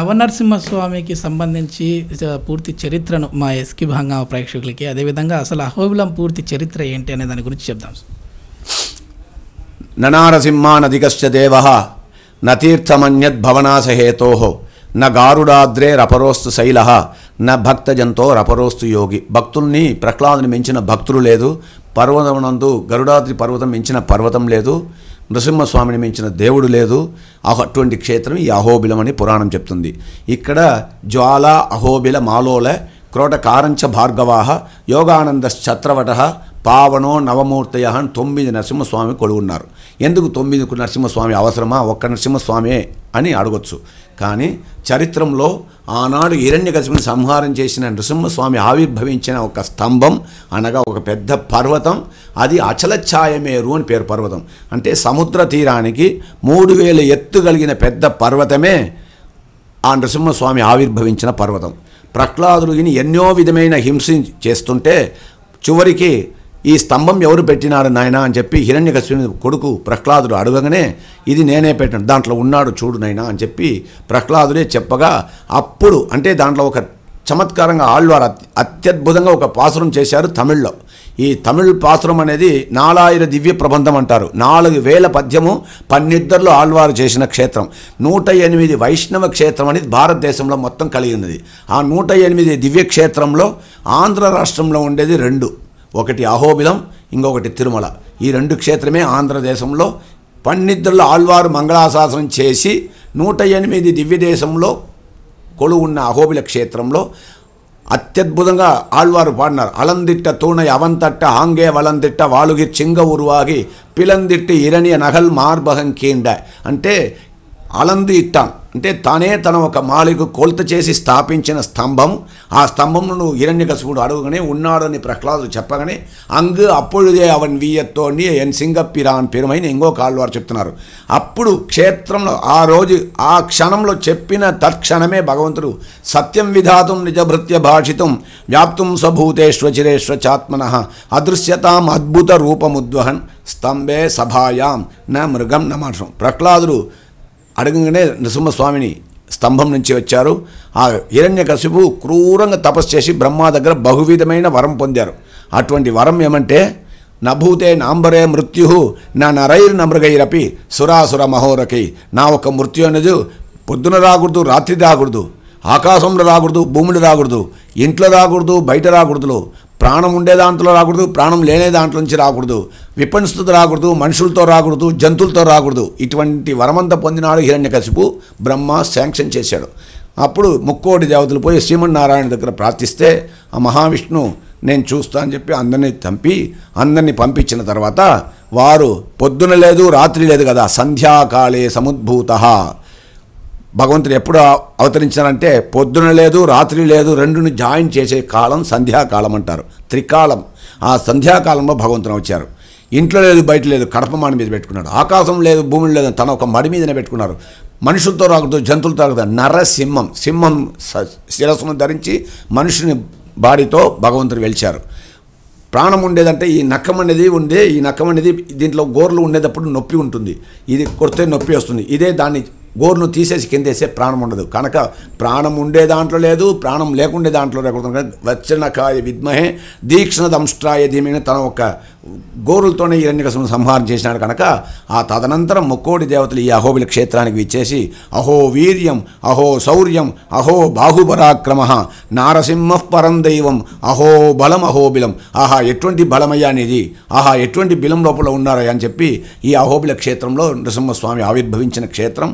నవనరసింహస్వామికి సంబంధించి పూర్తి చరిత్రను మా ఎస్కి భాంగా ప్రేక్షకులకి అదేవిధంగా అసలు అహోబిలం పూర్తి చరిత్ర ఏంటి అనే దాని గురించి చెప్దాం ననారసింహానధికశ్చ దేవ నతీర్థమన్యద్భవనాసహేతో న గారుడాద్రే రపరోస్తు శైల న భక్తజంతో రపరోస్తు యోగి భక్తుల్ని ప్రహ్లాదుని మించిన భక్తులు లేదు పర్వతమునందు గరుడాద్రి పర్వతం మించిన పర్వతం లేదు నృసింహస్వామిని మించిన దేవుడు లేదు అటువంటి క్షేత్రం ఈ అహోబిలం అని పురాణం చెప్తుంది ఇక్కడ జ్వాల అహోబిల మాలోల క్రోట కారంచ భార్గవాహ యోగానంద ఛత్రవట పావనో నవమూర్తయ అని తొమ్మిది నరసింహస్వామి కొడుగున్నారు ఎందుకు తొమ్మిది నరసింహస్వామి అవసరమా ఒక్క నరసింహస్వామే అని అడగొచ్చు కానీ చరిత్రంలో ఆనాడు హిరణ్యకశిపుని సంహారం చేసిన నృసింహస్వామి ఆవిర్భవించిన ఒక స్తంభం అనగా ఒక పెద్ద పర్వతం అది అచల ఛాయమేరు అని పేరు పర్వతం అంటే సముద్ర తీరానికి మూడు వేల ఎత్తు కలిగిన పెద్ద పర్వతమే ఆ నృసింహస్వామి ఆవిర్భవించిన పర్వతం ప్రహ్లాదుడిని ఎన్నో విధమైన హింస చేస్తుంటే చివరికి ఈ స్తంభం ఎవరు పెట్టినారు నాయన అని చెప్పి హిరణ్యకశ్యుని కొడుకు ప్రహ్లాదుడు అడగగానే ఇది నేనే పెట్టాను దాంట్లో ఉన్నాడు చూడు నాయన అని చెప్పి ప్రహ్లాదుడే చెప్పగా అప్పుడు అంటే దాంట్లో ఒక చమత్కారంగా ఆళ్వారు అత్యద్భుతంగా ఒక పాసురం చేశారు తమిళ్లో ఈ తమిళ్ పాసురం అనేది నాలాయిర దివ్య ప్రబంధం అంటారు నాలుగు వేల పద్యము పన్నిద్దరులో ఆళ్వారు చేసిన క్షేత్రం నూట ఎనిమిది వైష్ణవ క్షేత్రం అనేది భారతదేశంలో మొత్తం కలిగి ఉన్నది ఆ నూట ఎనిమిది దివ్యక్షేత్రంలో ఆంధ్ర రాష్ట్రంలో ఉండేది రెండు ఒకటి అహోబిలం ఇంకొకటి తిరుమల ఈ రెండు క్షేత్రమే ఆంధ్రదేశంలో పండితుల ఆళ్వారు మంగళాశాసనం చేసి నూట ఎనిమిది దివ్యదేశంలో కొలువున్న అహోబిల క్షేత్రంలో అత్యద్భుతంగా ఆళ్వారు పాడినారు అలందిట్ట తూణ అవంతట్ట ఆంగే వలందిట్ట వాలుగి చింగ ఉరువాగి పిలందిట్టి ఇరణియ నగల్ మార్బహం కీండ అంటే అలంది అంటే తానే తన ఒక మాలికు కోల్త చేసి స్థాపించిన స్తంభం ఆ స్తంభమును హిరణ్యకశిపుడు అడుగుగానే ఉన్నాడని ప్రహ్లాదు చెప్పగానే అంగు అప్పుడుదే అవన్ వీయతో ఎన్ సింగప్పిరాన్ పెరుమైన ఇంకో కాళ్ళు వారు చెప్తున్నారు అప్పుడు క్షేత్రంలో ఆ రోజు ఆ క్షణంలో చెప్పిన తత్క్షణమే భగవంతుడు సత్యం విధాతం నిజభృత్య భాషితం వ్యాప్తం స్వభూతేష్వచిరేష్వ చాత్మన అదృశ్యతాం అద్భుత రూపముద్వహన్ స్తంభే సభాయాం న మృగం నమాషం ప్రహ్లాదుడు అడగంగానే నృసింహస్వామిని స్తంభం నుంచి వచ్చారు ఆ కశిపు క్రూరంగా తపస్సు చేసి బ్రహ్మ దగ్గర బహువిధమైన వరం పొందారు అటువంటి వరం ఏమంటే నభూతే నాంబరే మృత్యు నా నరైర్ నమృగైరపి సురాసుర మహోరకి నా ఒక మృత్యు అనేది పొద్దున రాకూడదు రాత్రి రాకూడదు ఆకాశంలో రాకూడదు భూములు రాకూడదు ఇంట్లో రాకూడదు బయట రాకూడదు ప్రాణం ఉండే దాంట్లో రాకూడదు ప్రాణం లేని దాంట్లో నుంచి రాకూడదు విపణిస్తుతో రాకూడదు మనుషులతో రాకూడదు జంతువులతో రాకూడదు ఇటువంటి వరమంత పొందినాడు హిరణ్య కసిపు బ్రహ్మ శాంక్షన్ చేశాడు అప్పుడు ముక్కోటి దేవతలు పోయి శ్రీమన్నారాయణ దగ్గర ప్రార్థిస్తే ఆ మహావిష్ణు నేను చూస్తా అని చెప్పి అందరినీ చంపి అందరినీ పంపించిన తర్వాత వారు పొద్దున లేదు రాత్రి లేదు కదా సంధ్యాకాలే సముద్భూత భగవంతుడు ఎప్పుడు అవతరించారంటే పొద్దున లేదు రాత్రి లేదు రెండును జాయిన్ చేసే కాలం సంధ్యాకాలం అంటారు త్రికాలం ఆ సంధ్యాకాలంలో భగవంతుని వచ్చారు ఇంట్లో లేదు బయట లేదు కడప మాడి మీద పెట్టుకున్నాడు ఆకాశం లేదు భూమి లేదు తన ఒక మడి మీదనే పెట్టుకున్నారు మనుషులతో రాకూడదు జంతువులతో రాకూడదు నరసింహం సింహం శిరస్సును ధరించి మనుషుని బాడీతో భగవంతుడు వెలిచారు ప్రాణం ఉండేదంటే ఈ నక్కం అనేది ఉండే ఈ నక్కం అనేది దీంట్లో గోర్లు ఉండేటప్పుడు నొప్పి ఉంటుంది ఇది కొడితే నొప్పి వస్తుంది ఇదే దాన్ని గోరును తీసేసి కిందేసే ప్రాణం ఉండదు కనుక ప్రాణం ఉండే దాంట్లో లేదు ప్రాణం లేకుండే దాంట్లో లేకుండా వచ్చినకాయ విద్మహే దీక్షణ దంష్ట్రాయ ధీమైన తన ఒక గోరులతోనే హిరణ్యకశిపుని సంహారం చేసినాడు కనుక ఆ తదనంతరం ముక్కోడి దేవతలు ఈ అహోబిల క్షేత్రానికి విచ్చేసి అహో వీర్యం అహో శౌర్యం అహో బాహుబరాక్రమ నారసింహ పరం దైవం అహో బలం అహోబిలం ఆహా ఎటువంటి బలమయ్యా అనేది ఆహా ఎటువంటి బిలం లోపల ఉన్నారయ్యా అని చెప్పి ఈ అహోబిల క్షేత్రంలో నృసింహస్వామి ఆవిర్భవించిన క్షేత్రం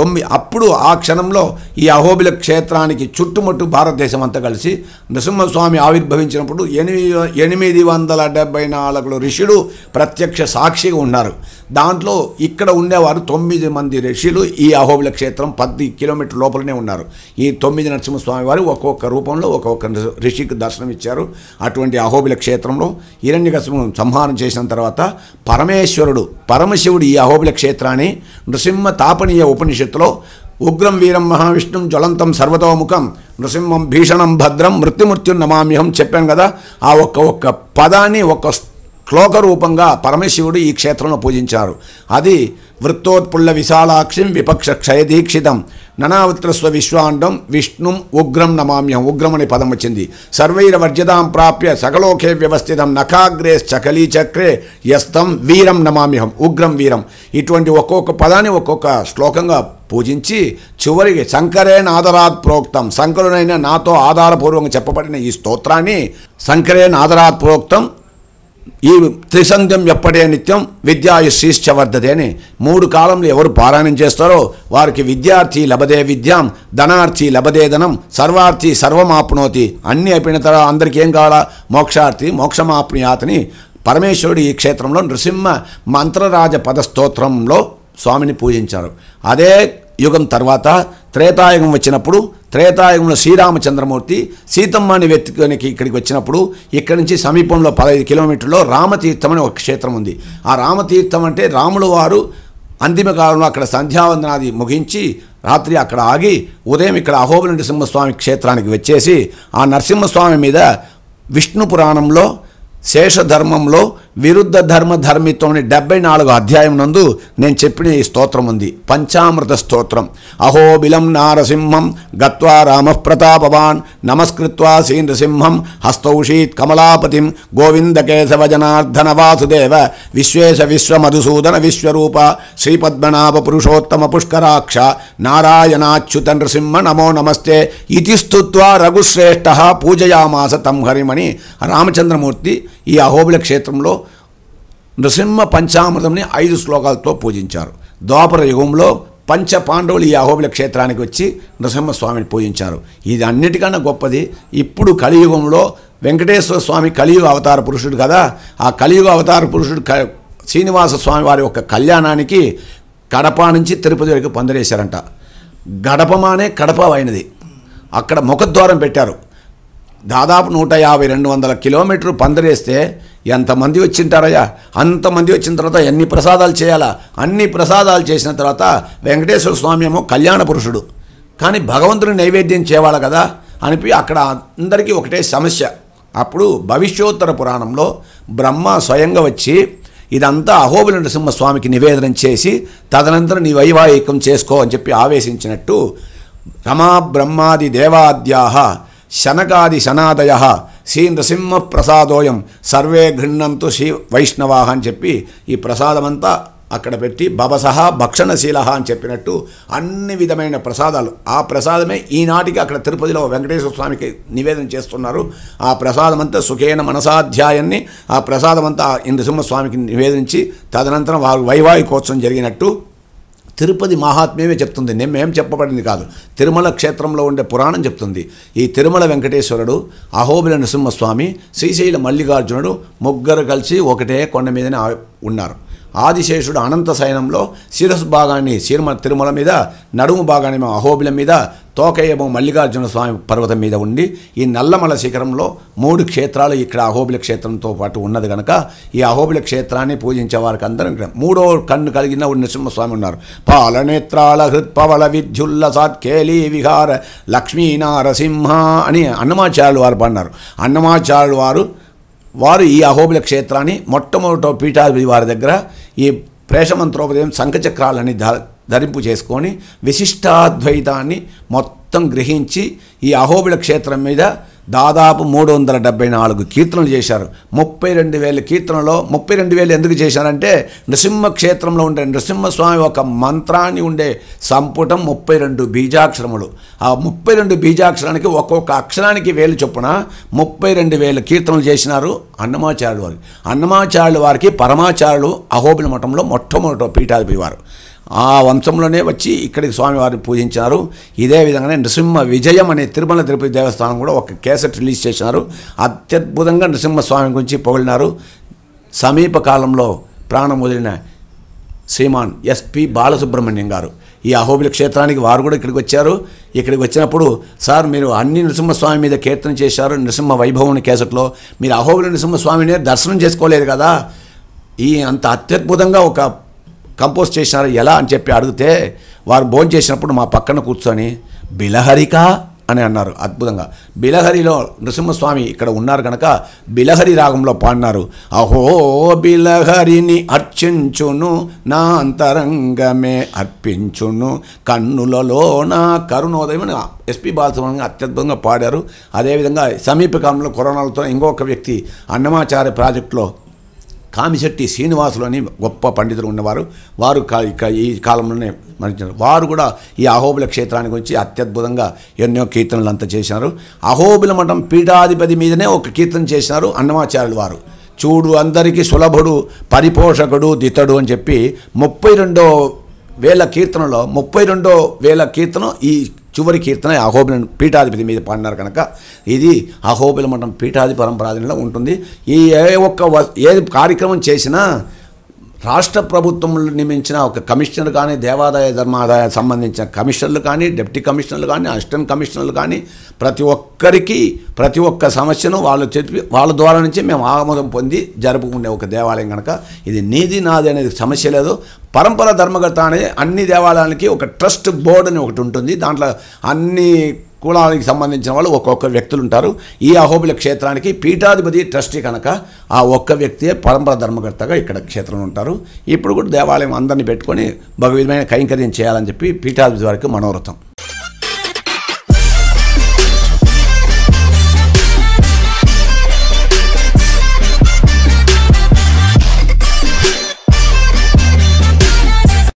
తొమ్మిది అప్పుడు ఆ క్షణంలో ఈ అహోబిల క్షేత్రానికి చుట్టుముట్టు భారతదేశం అంతా కలిసి నృసింహస్వామి ఆవిర్భవించినప్పుడు ఎనిమిది ఎనిమిది వందల డెబ్బై నాలుగు పాలకులు ఋషులు ప్రత్యక్ష సాక్షిగా ఉన్నారు దాంట్లో ఇక్కడ ఉండేవారు తొమ్మిది మంది ఋషులు ఈ అహోబిల క్షేత్రం పది కిలోమీటర్ లోపలనే ఉన్నారు ఈ తొమ్మిది నరసింహస్వామి వారు ఒక్కొక్క రూపంలో ఒక్కొక్క ఋషికి దర్శనం ఇచ్చారు అటువంటి అహోబిల క్షేత్రంలో హిరణ్య సంహారం చేసిన తర్వాత పరమేశ్వరుడు పరమశివుడు ఈ అహోబిల క్షేత్రాన్ని నృసింహ తాపనీయ ఉపనిషత్తులో ఉగ్రం వీరం మహావిష్ణుం జ్వలంతం సర్వతోముఖం నృసింహం భీషణం భద్రం మృత్యుమృత్యుం నమామ్యహం చెప్పాను కదా ఆ ఒక్క ఒక్క పదాన్ని ఒక్క శ్లోకరూపంగా పరమశివుడు ఈ క్షేత్రంలో పూజించారు అది వృత్తోత్పుల్ల విశాలాక్షిం విపక్ష క్షయ దీక్షితం ననావృత్రస్వ విశ్వాండం విష్ణుం ఉగ్రం నమామ్యం ఉగ్రం అనే పదం వచ్చింది సర్వైర వర్జదాం ప్రాప్య సకలోకే వ్యవస్థితం నఖాగ్రే చకలీ చక్రే యస్తం వీరం నమామ్యహం ఉగ్రం వీరం ఇటువంటి ఒక్కొక్క పదాన్ని ఒక్కొక్క శ్లోకంగా పూజించి చివరికి శంకరే నాదరాత్ ప్రోక్తం శంకరునైన నాతో ఆధారపూర్వకంగా చెప్పబడిన ఈ స్తోత్రాన్ని శంకరే నాదరాత్ ప్రోక్తం ఈ త్రిసంధ్యం ఎప్పటి నిత్యం విద్యాయుశ్రీశ్చ వర్ధతే అని మూడు కాలంలో ఎవరు పారాయణం చేస్తారో వారికి విద్యార్థి లభదే విద్యాం ధనార్థి లభదే ధనం సర్వార్థి సర్వమాప్నోతి అన్నీ అయిపోయిన తర్వాత అందరికీ ఏం కావాలా మోక్షార్థి మోక్షమాప్నియాతని పరమేశ్వరుడు ఈ క్షేత్రంలో నృసింహ మంత్రరాజ పదస్తోత్రంలో స్వామిని పూజించారు అదే యుగం తర్వాత త్రేతాయుగం వచ్చినప్పుడు త్రేతాయుగంలో శ్రీరామచంద్రమూర్తి సీతమ్మని వెతుకనికి ఇక్కడికి వచ్చినప్పుడు ఇక్కడి నుంచి సమీపంలో పదహైదు కిలోమీటర్లో రామతీర్థం అనే ఒక క్షేత్రం ఉంది ఆ రామతీర్థం అంటే రాముడు వారు కాలంలో అక్కడ సంధ్యావందనాది ముగించి రాత్రి అక్కడ ఆగి ఉదయం ఇక్కడ అహోబిల నరసింహస్వామి క్షేత్రానికి వచ్చేసి ఆ నరసింహస్వామి మీద విష్ణు పురాణంలో శేషధర్మంలో విరుద్ధ ధర్మ ధర్మితోని డెబ్బై నాలుగు అధ్యాయం నందు నేను చెప్పిన ఈ స్తోత్రం ఉంది పంచామృత స్తోత్రం అహోబిలం నారసింహం గత్వా రామ ప్రతాపవాన్ నమస్కృత్వా సీంద్రసింహం హస్తౌషీత్ కమలాపతిం గోవిందకేశవ జనార్దన వాసుదేవ విశ్వేశ విశ్వ మధుసూదన విశ్వరూప శ్రీపద్మనాభ పురుషోత్తమ పుష్కరాక్ష నారాయణాచ్యుత నృసింహ నమో నమస్తే ఇది స్థుత్వా రఘుశ్రేష్ఠ పూజయామాస తం హరిమణి రామచంద్రమూర్తి ఈ అహోబిల క్షేత్రంలో నృసింహ పంచామృతంని ఐదు శ్లోకాలతో పూజించారు ద్వాపర యుగంలో పంచ పాండవులు ఈ అహోబిల క్షేత్రానికి వచ్చి నృసింహస్వామిని పూజించారు ఇది అన్నిటికన్నా గొప్పది ఇప్పుడు కలియుగంలో వెంకటేశ్వర స్వామి కలియుగ అవతార పురుషుడు కదా ఆ కలియుగ అవతార పురుషుడు శ్రీనివాస స్వామి వారి యొక్క కళ్యాణానికి కడప నుంచి తిరుపతి వరకు పందిరేశారంట గడపమానే కడప అయినది అక్కడ ముఖద్వారం పెట్టారు దాదాపు నూట యాభై రెండు వందల కిలోమీటర్లు పందరేస్తే ఎంతమంది వచ్చింటారయ్యా అంతమంది వచ్చిన తర్వాత ఎన్ని ప్రసాదాలు చేయాలా అన్ని ప్రసాదాలు చేసిన తర్వాత వెంకటేశ్వర స్వామి ఏమో కళ్యాణ పురుషుడు కానీ భగవంతుని నైవేద్యం చేయాలి కదా అనిపి అక్కడ అందరికీ ఒకటే సమస్య అప్పుడు భవిష్యోత్తర పురాణంలో బ్రహ్మ స్వయంగా వచ్చి ఇదంతా అహోబిల నరసింహస్వామికి నివేదనం చేసి తదనంతరం నీ వైవాహికం చేసుకో అని చెప్పి ఆవేశించినట్టు రమా బ్రహ్మాది దేవాద్యాహ శనకాది శనాదయ శ్రీ నృసింహ ప్రసాదోయం సర్వే గృహ్ణంతు శ్రీ వైష్ణవా అని చెప్పి ఈ ప్రసాదమంతా అక్కడ పెట్టి బబసహ భక్షణశీల అని చెప్పినట్టు అన్ని విధమైన ప్రసాదాలు ఆ ప్రసాదమే ఈనాటికి అక్కడ తిరుపతిలో వెంకటేశ్వర స్వామికి నివేదన చేస్తున్నారు ఆ ప్రసాదం అంతా సుఖేన మనసాధ్యాయాన్ని ఆ ప్రసాదం అంతా స్వామికి నివేదించి తదనంతరం వారు వైవాహికోత్సవం జరిగినట్టు తిరుపతి మహాత్మ్యమే చెప్తుంది నేమేం చెప్పబడింది కాదు తిరుమల క్షేత్రంలో ఉండే పురాణం చెప్తుంది ఈ తిరుమల వెంకటేశ్వరుడు అహోబిల నృసింహస్వామి శ్రీశైల మల్లికార్జునుడు ముగ్గురు కలిసి ఒకటే కొండ మీదనే ఉన్నారు ఆదిశేషుడు అనంత శయనంలో శిరస్సు భాగాన్ని శిరుమ తిరుమల మీద నడుము భాగాన్ని అహోబిల మీద తోకయేమో మల్లికార్జున స్వామి పర్వతం మీద ఉండి ఈ నల్లమల శిఖరంలో మూడు క్షేత్రాలు ఇక్కడ అహోబిల క్షేత్రంతో పాటు ఉన్నది కనుక ఈ అహోబిల క్షేత్రాన్ని పూజించే వారికి అందరం మూడో కన్ను కలిగిన నృసింహస్వామి ఉన్నారు పాలనేత్రాల హృత్పవల విద్యుల్ల సాత్కేలి విహార లక్ష్మీనారసింహ అని అన్నమాచార్యులు వారు పడినారు అన్నమాచార్యులు వారు వారు ఈ అహోబిల క్షేత్రాన్ని మొట్టమొదట పీఠాధిపతి వారి దగ్గర ఈ ప్రేషమంత్రోపదయం శంఖచక్రాలని ధరింపు చేసుకొని విశిష్టాద్వైతాన్ని మొత్తం గ్రహించి ఈ అహోబిల క్షేత్రం మీద దాదాపు మూడు వందల డెబ్బై నాలుగు కీర్తనలు చేశారు ముప్పై రెండు వేల కీర్తనలో ముప్పై రెండు వేలు ఎందుకు చేశారంటే నృసింహ క్షేత్రంలో ఉండే నృసింహస్వామి ఒక మంత్రాన్ని ఉండే సంపుటం ముప్పై రెండు బీజాక్షరములు ఆ ముప్పై రెండు బీజాక్షరానికి ఒక్కొక్క అక్షరానికి వేలు చొప్పున ముప్పై రెండు వేల కీర్తనలు చేసినారు అన్నమాచార్యుల వారికి అన్నమాచార్యుల వారికి పరమాచార్యులు అహోబిల మఠంలో మొట్టమొదట పీఠాధిపతి వారు ఆ వంశంలోనే వచ్చి ఇక్కడికి స్వామివారిని పూజించారు ఇదే విధంగానే నృసింహ విజయం అనే తిరుమల తిరుపతి దేవస్థానం కూడా ఒక కేసెట్ రిలీజ్ చేసినారు అత్యద్భుతంగా నృసింహస్వామి గురించి పొగిడినారు సమీప కాలంలో ప్రాణం వదిలిన శ్రీమాన్ ఎస్పి బాలసుబ్రహ్మణ్యం గారు ఈ అహోబిల క్షేత్రానికి వారు కూడా ఇక్కడికి వచ్చారు ఇక్కడికి వచ్చినప్పుడు సార్ మీరు అన్ని నృసింహస్వామి మీద కీర్తన చేశారు నృసింహ వైభవం కేసట్లో మీరు అహోబిల నృసింహస్వామిని దర్శనం చేసుకోలేదు కదా ఈ అంత అత్యద్భుతంగా ఒక కంపోజ్ చేసినారు ఎలా అని చెప్పి అడిగితే వారు భోజనం చేసినప్పుడు మా పక్కన కూర్చొని బిలహరిక అని అన్నారు అద్భుతంగా బిలహరిలో నృసింహస్వామి ఇక్కడ ఉన్నారు కనుక బిలహరి రాగంలో పాడినారు అహో బిలహరిని అర్చించును నా అంతరంగమే అర్పించును కన్నులలో నా కరుణోదయం అని ఎస్పి బాలసుబ్రహ్మణ్యం అత్యద్భుతంగా పాడారు అదేవిధంగా సమీపకాలంలో కరోనాలతో ఇంకొక వ్యక్తి అన్నమాచార్య ప్రాజెక్టులో కామిశెట్టి శ్రీనివాసులు అని గొప్ప పండితులు ఉన్నవారు వారు ఈ కాలంలోనే మరణించారు వారు కూడా ఈ అహోబుల క్షేత్రానికి వచ్చి అత్యద్భుతంగా ఎన్నో కీర్తనలు అంతా చేసినారు అహోబుల మఠం పీఠాధిపతి మీదనే ఒక కీర్తన చేసినారు అన్నమాచార్యులు వారు చూడు అందరికీ సులభుడు పరిపోషకుడు దితడు అని చెప్పి ముప్పై రెండో వేల కీర్తనలో ముప్పై రెండో వేల కీర్తనం ఈ చివరి కీర్తన అహోబిల పీఠాధిపతి మీద పాడినారు కనుక ఇది అహోబిల మఠం పీఠాధి పరంపరాధీనంలో ఉంటుంది ఈ ఏ ఒక్క ఏది కార్యక్రమం చేసినా రాష్ట్ర ప్రభుత్వంలో నియమించిన ఒక కమిషనర్ కానీ దేవాదాయ ధర్మాదాయ సంబంధించిన కమిషనర్లు కానీ డిప్యూటీ కమిషనర్లు కానీ అసిస్టెంట్ కమిషనర్లు కానీ ప్రతి ఒక్కరికి ప్రతి ఒక్క సమస్యను వాళ్ళు చెప్పి వాళ్ళ ద్వారా నుంచి మేము ఆమోదం పొంది జరుపుకునే ఒక దేవాలయం కనుక ఇది నీది నాది అనేది సమస్య లేదు పరంపర ధర్మగత అనేది అన్ని దేవాలయాలకి ఒక ట్రస్ట్ బోర్డు అని ఒకటి ఉంటుంది దాంట్లో అన్ని కులానికి సంబంధించిన వాళ్ళు ఒక్కొక్క వ్యక్తులు ఉంటారు ఈ అహోబిల క్షేత్రానికి పీఠాధిపతి ట్రస్టీ కనుక ఆ ఒక్క వ్యక్తియే పరంపర ధర్మకర్తగా ఇక్కడ క్షేత్రంలో ఉంటారు ఇప్పుడు కూడా దేవాలయం అందరినీ పెట్టుకొని భగవిధమైన కైంకర్యం చేయాలని చెప్పి పీఠాధిపతి వారికి మనోరథం